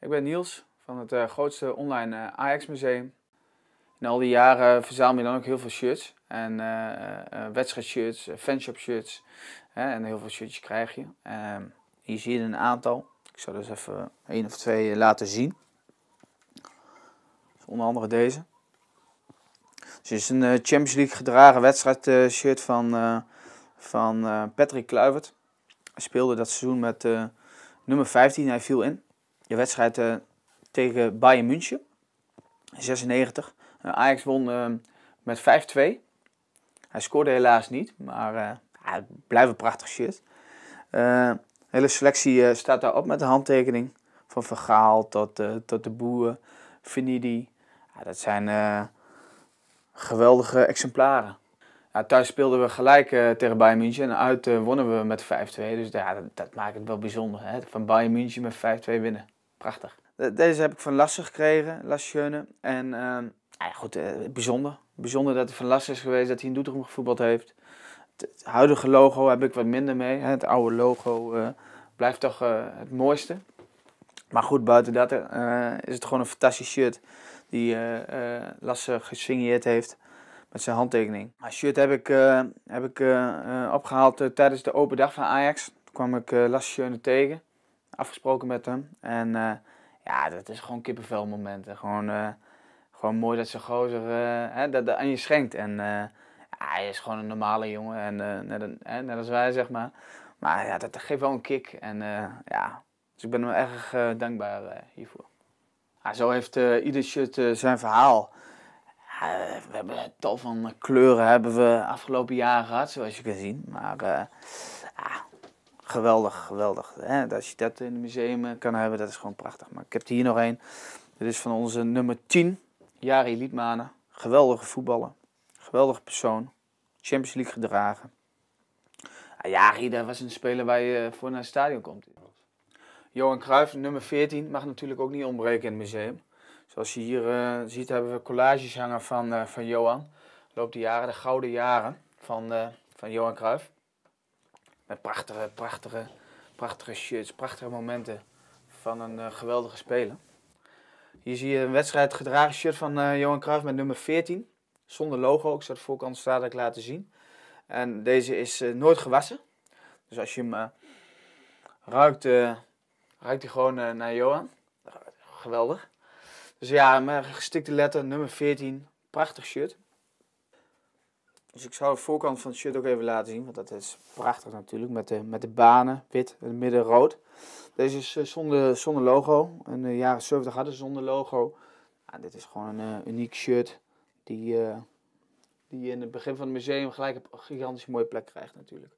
Ik ben Niels van het eh, grootste online eh, Ajax museum. In al die jaren verzamel je dan ook heel veel shirts. En eh, wedstrijdshirts, fanshop shirts. en heel veel shirtjes krijg je. Ehm, hier zie je een aantal. Ik zal dus even één of twee laten zien. Dus onder andere deze. Dus dit is een Champions League gedragen wedstrijdshirt van, van Patrick Kluivert. Hij speelde dat seizoen met nummer 15. Hij viel in je wedstrijd eh, tegen Bayern München, 96. Eh, Ajax won eh, met 5-2. Hij scoorde helaas niet, maar het blijft een prachtig shit. de hele selectie staat daar op met de handtekening. Van Vergaal tot, tot de Boer, Finidi. dat zijn geweldige exemplaren. thuis speelden we gelijk tegen Bayern München en uit wonnen we met 5-2. Dus ja, dat, dat, maakt het wel bijzonder. Hè? Van Bayern München met 5-2 winnen. Prachtig. Deze heb ik van Lasse gekregen, Lasse En uh, ja, goed, eh, bijzonder. Bijzonder dat hij van Lasse is geweest, dat hij een Doetinchem gevoetbald heeft. Het, huidige logo heb ik wat minder mee. Het oude logo eh, blijft toch eh, het mooiste. Maar goed, buiten dat is het gewoon een fantastisch shirt die Lasse gesigneerd heeft met zijn handtekening. Mijn shirt heb ik, heb ik opgehaald tijdens de open dag van Ajax. Toen kwam ik Lasse Schöne tegen afgesproken met hem. En eh, ja, dat is gewoon momenten Gewoon, eh, gewoon mooi dat ze gozer eh, hè, dat, aan je schenkt. En hij is gewoon een normale jongen, en, net, een, net, als wij, zeg maar. Maar ja, dat geeft wel een kick. En ja, dus ik ben hem erg dankbaar hiervoor. zo heeft ieder shirt zijn verhaal. we hebben tal van kleuren hebben we afgelopen jaren gehad, zoals je kan zien. Maar geweldig, geweldig. Hè? Als je dat in het museum kan hebben, dat is gewoon prachtig. Maar ik heb hier nog één. Dit is van onze nummer 10, Jari Liedmanen. Geweldige voetballer. Geweldige persoon. Champions League gedragen. Ah, Jari, dat was een speler waar je voor naar het stadion komt. Johan Cruijff, nummer 14, mag natuurlijk ook niet ontbreken in het museum. Zoals je hier eh, ziet hebben we collages hangen van, eh, van Johan. Loopt de jaren, de gouden jaren van, eh, van Johan Cruijff. Met prachtige, prachtige, prachtige shirts, prachtige momenten van een eh, geweldige speler. Hier zie je een wedstrijd gedragen shirt van eh, Johan Cruijff met nummer 14. Zonder logo, ik zal het voorkant dadelijk laten zien. En deze is eh, nooit gewassen. Dus als je hem ruikt, ruikt hij gewoon naar Johan. Geweldig. Dus ja, gestikte letter, nummer 14. Prachtig shirt. Dus ik zal de voorkant van het shirt ook even laten zien. Want dat is prachtig natuurlijk. Met de, met de banen, wit en midden rood. Deze is eh, zonder, zonder logo. In de eh, jaren 70 hadden ze zonder logo. dit is gewoon een eh, uniek shirt. Die, uh, die in het begin van het museum gelijk een gigantisch mooie plek krijgt natuurlijk.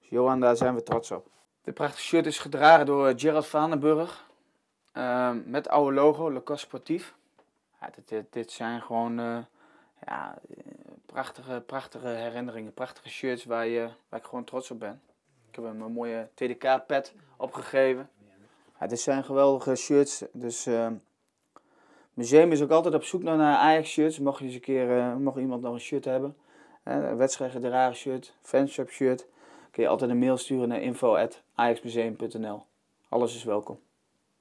Dus Johan, daar zijn we trots op. Dit prachtige shirt is gedragen door Gerald Vandenburg. Uh, met oude logo, Lacoste Sportief. Ja, dit, dit, dit, zijn gewoon ja, prachtige, prachtige herinneringen, prachtige shirts waar, je, waar ik gewoon trots op ben. Ik heb hem een mooie tdk pad opgegeven. Het zijn geweldige shirts. Dus uh, museum is ook altijd op zoek naar Ajax-shirts. Mocht, je eens een keer, eh, mocht iemand nog een shirt hebben, uh, wedstrijdgedragen shirt, fanshop shirt, kun je altijd een mail sturen naar info.ajaxmuseum.nl. Alles is welkom.